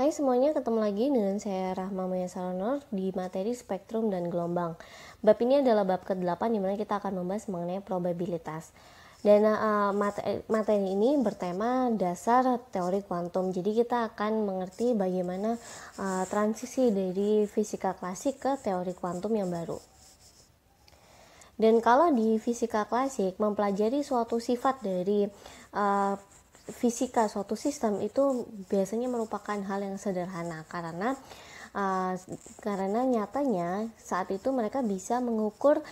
Hai semuanya, ketemu lagi dengan saya Rahma Maya Salonor di materi spektrum dan gelombang. Bab ini adalah bab ke-8 di mana kita akan membahas mengenai probabilitas. Dan uh, materi, ini bertema dasar teori kuantum. Jadi kita akan mengerti bagaimana uh, transisi dari fisika klasik ke teori kuantum yang baru. Dan kalau di fisika klasik mempelajari suatu sifat dari uh, fisika suatu sistem itu biasanya merupakan hal yang sederhana karena uh, karena nyatanya saat itu mereka bisa mengukur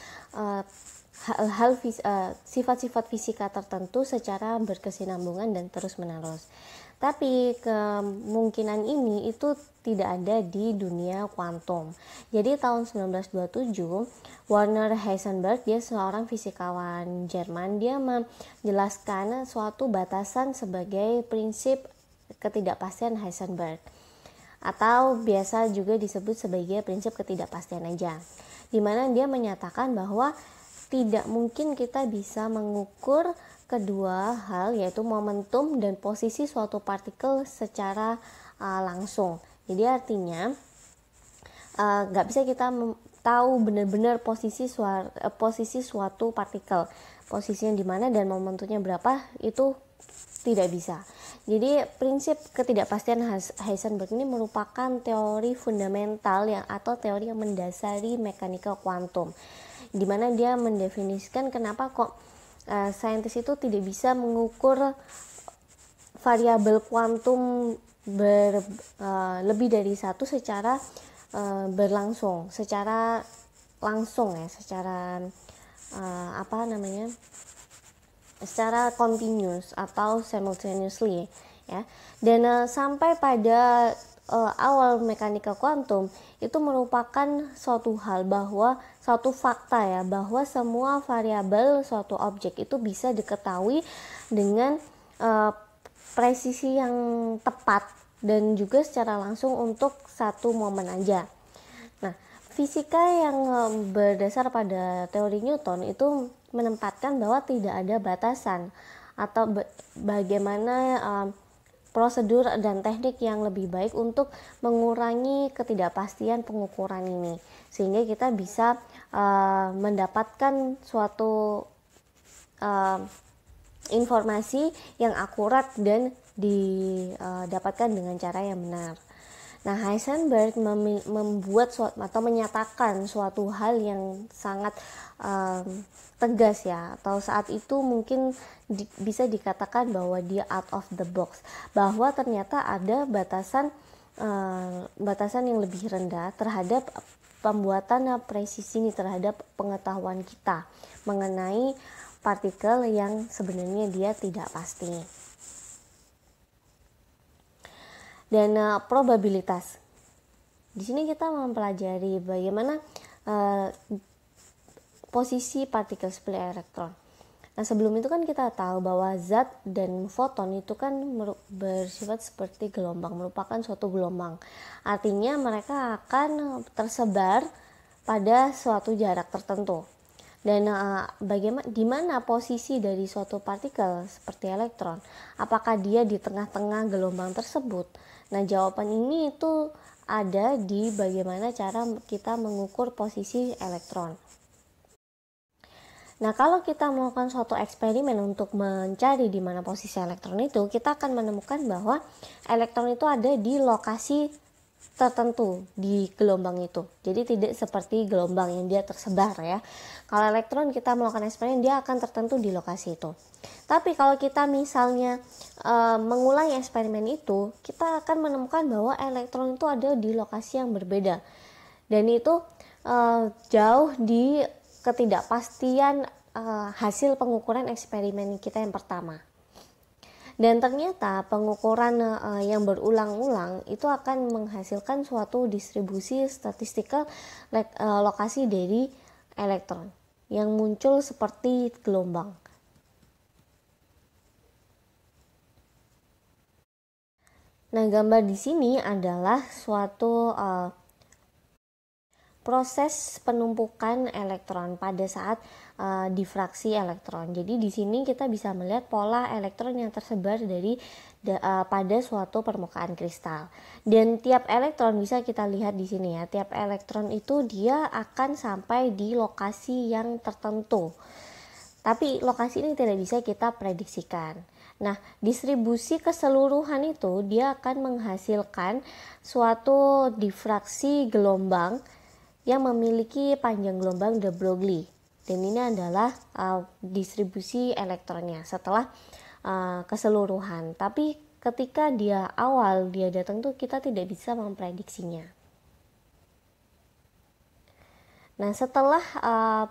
hal-hal eh, uh, eh, sifat-sifat fisika tertentu secara berkesinambungan dan terus menerus. Tapi kemungkinan ini itu tidak ada di dunia kuantum. Jadi tahun 1927 Werner Heisenberg dia seorang fisikawan Jerman dia menjelaskan suatu batasan sebagai prinsip ketidakpastian Heisenberg atau biasa juga disebut sebagai prinsip ketidakpastian aja. Di mana dia menyatakan bahwa tidak mungkin kita bisa mengukur kedua hal yaitu momentum dan posisi suatu partikel secara uh, langsung. Jadi artinya ah, nggak uh, bisa kita tahu benar-benar posisi suar eh, posisi suatu partikel, posisinya di mana dan momentumnya berapa itu tidak bisa. Jadi prinsip ketidakpastian Heisenberg ini merupakan teori fundamental yang atau teori yang mendasari mekanika kuantum, di mana dia mendefinisikan kenapa kok uh, saintis itu tidak bisa mengukur variabel kuantum ber, uh, lebih dari satu secara uh, berlangsung, secara langsung ya, secara uh, apa namanya, secara continuous atau simultaneously ya. Dan uh, sampai pada uh, awal mekanika kuantum itu merupakan suatu hal bahwa suatu fakta ya bahwa semua variabel suatu objek itu bisa diketahui dengan uh, presisi yang tepat dan juga secara langsung untuk satu momen aja. Nah, fisika yang eh, berdasar pada teori Newton itu menempatkan bahwa tidak ada batasan atau bagaimana uh, prosedur dan teknik yang lebih baik untuk mengurangi ketidakpastian pengukuran ini sehingga kita bisa uh, mendapatkan suatu uh, informasi yang akurat dan didapatkan eh, dengan cara yang benar. Nah, Heisenberg membuat suatu, atau menyatakan suatu hal yang sangat um, tegas ya, atau saat itu mungkin di, bisa dikatakan bahwa dia out of the box, bahwa ternyata ada batasan um, batasan yang lebih rendah terhadap pembuatan presisi ini terhadap pengetahuan kita mengenai partikel yang sebenarnya dia tidak pasti. dan uh, probabilitas. Di sini kita mempelajari bagaimana uh, posisi partikel spin elektron. Nah, sebelum itu kan kita tahu bahwa zat dan foton itu kan bersifat seperti gelombang, merupakan suatu gelombang. Artinya mereka akan tersebar pada suatu jarak tertentu. Dan uh, eh, bagaimana di mana posisi dari suatu partikel seperti elektron? Apakah dia di tengah-tengah gelombang tersebut Nah, jawaban ini itu ada di bagaimana cara kita mengukur posisi elektron. Nah, kalau kita melakukan suatu eksperimen untuk mencari di mana posisi elektron itu, kita akan menemukan bahwa elektron itu ada di lokasi tertentu di gelombang itu. Jadi tidak seperti gelombang yang dia tersebar ya. Kalau elektron kita melakukan eksperimen dia akan tertentu di lokasi itu. Tapi kalau kita misalnya e, mengulangi eksperimen itu, kita akan menemukan bahwa elektron itu ada di lokasi yang berbeda. Dan itu e, jauh di ketidakpastian e, hasil pengukuran eksperimen kita yang pertama. Dan ternyata pengukuran uh, yang berulang-ulang itu akan menghasilkan suatu distribusi statistikal uh, eh, lokasi dari elektron yang muncul seperti gelombang. Nah, gambar di sini adalah suatu uh, proses penumpukan elektron pada saat uh, difraksi elektron. Jadi di sini kita bisa melihat pola elektron yang tersebar dari da, uh, pada suatu permukaan kristal. Dan tiap elektron bisa kita lihat di sini ya. Tiap elektron itu dia akan sampai di lokasi yang tertentu. Tapi lokasi ini tidak bisa kita prediksikan. Nah, distribusi keseluruhan itu dia akan menghasilkan suatu difraksi gelombang yang memiliki panjang gelombang de Broglie. Dan ini adalah uh, distribusi elektronnya setelah uh, keseluruhan. Tapi ketika dia awal dia datang tuh kita tidak bisa memprediksinya. Nah, setelah uh,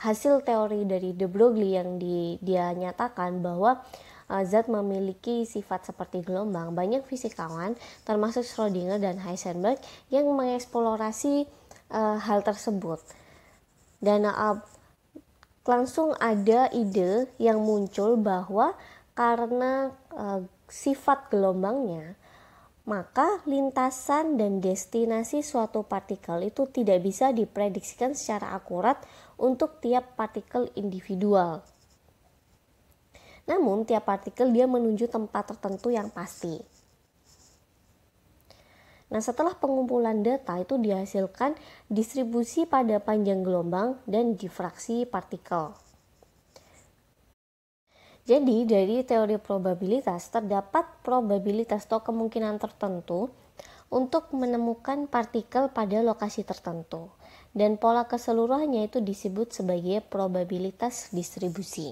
hasil teori dari de Broglie yang di, dia nyatakan bahwa uh, zat memiliki sifat seperti gelombang, banyak fisikawan termasuk Schrödinger dan Heisenberg yang mengeksplorasi uh, hal tersebut dan uh, langsung ada ide yang muncul bahwa karena uh, sifat gelombangnya maka lintasan dan destinasi suatu partikel itu tidak bisa diprediksikan secara akurat untuk tiap partikel individual. Namun, tiap partikel dia menuju tempat tertentu yang pasti. Nah, setelah pengumpulan data itu dihasilkan distribusi pada panjang gelombang dan difraksi partikel. Jadi, dari teori probabilitas terdapat probabilitas atau kemungkinan tertentu untuk menemukan partikel pada lokasi tertentu dan pola keseluruhannya itu disebut sebagai probabilitas distribusi.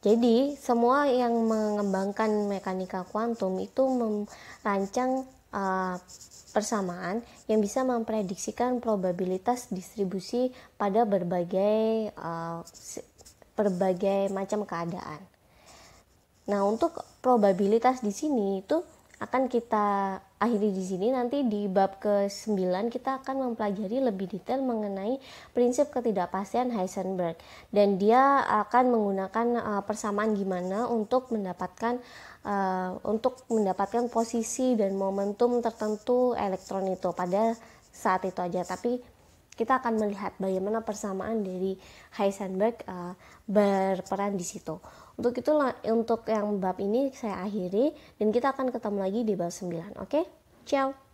Jadi, semua yang mengembangkan mekanika kuantum itu merancang uh, persamaan yang bisa memprediksikan probabilitas distribusi pada berbagai uh, berbagai macam keadaan. Nah, untuk probabilitas di sini itu akan kita akhiri di sini nanti di bab ke-9 kita akan mempelajari lebih detail mengenai prinsip ketidakpastian Heisenberg dan dia akan menggunakan uh, persamaan gimana untuk mendapatkan uh, untuk mendapatkan posisi dan momentum tertentu elektron itu pada saat itu aja tapi kita akan melihat bagaimana persamaan dari Heisenberg uh, berperan di situ. Untuk itu untuk yang bab ini saya akhiri dan kita akan ketemu lagi di bab 9, oke? Okay? Ciao.